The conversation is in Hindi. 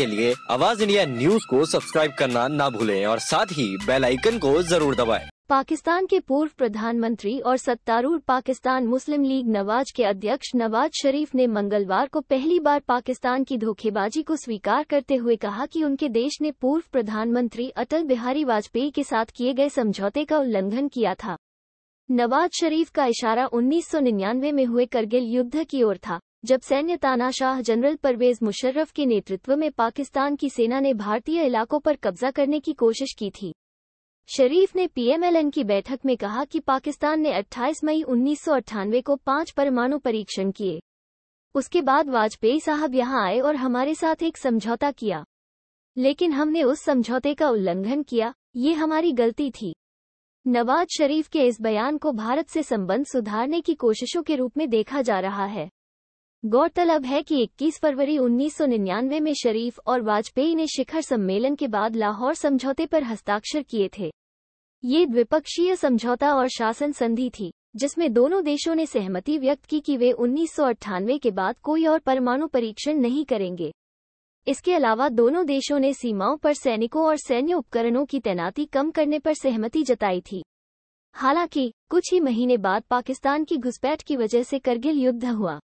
के लिए आवाज इंडिया न्यूज को सब्सक्राइब करना ना भूलें और साथ ही बेल आइकन को जरूर दबाएं। पाकिस्तान के पूर्व प्रधानमंत्री और सत्तारूढ़ पाकिस्तान मुस्लिम लीग नवाज के अध्यक्ष नवाज शरीफ ने मंगलवार को पहली बार पाकिस्तान की धोखेबाजी को स्वीकार करते हुए कहा कि उनके देश ने पूर्व प्रधानमंत्री अटल बिहारी वाजपेयी के साथ किए गए समझौते का उल्लंघन किया था नवाज शरीफ का इशारा 1999 में हुए करगिल युद्ध की ओर था जब सैन्य तानाशाह जनरल परवेज मुशर्रफ के नेतृत्व में पाकिस्तान की सेना ने भारतीय इलाकों पर कब्जा करने की कोशिश की थी शरीफ ने पीएमएलएन की बैठक में कहा कि पाकिस्तान ने 28 मई उन्नीस को पांच परमाणु परीक्षण किए उसके बाद वाजपेयी साहब यहां आए और हमारे साथ एक समझौता किया लेकिन हमने उस समझौते का उल्लंघन किया ये हमारी गलती थी नवाज शरीफ के इस बयान को भारत से संबंध सुधारने की कोशिशों के रूप में देखा जा रहा है गौरतलब है कि 21 फरवरी 1999 में शरीफ और वाजपेयी ने शिखर सम्मेलन के बाद लाहौर समझौते पर हस्ताक्षर किए थे ये द्विपक्षीय समझौता और शासन संधि थी जिसमें दोनों देशों ने सहमति व्यक्त की कि वे उन्नीस के बाद कोई और परमाणु परीक्षण नहीं करेंगे इसके अलावा दोनों देशों ने सीमाओं पर सैनिकों और सैन्य उपकरणों की तैनाती कम करने पर सहमति जताई थी हालांकि कुछ ही महीने बाद पाकिस्तान की घुसपैठ की वजह से करगिल युद्ध हुआ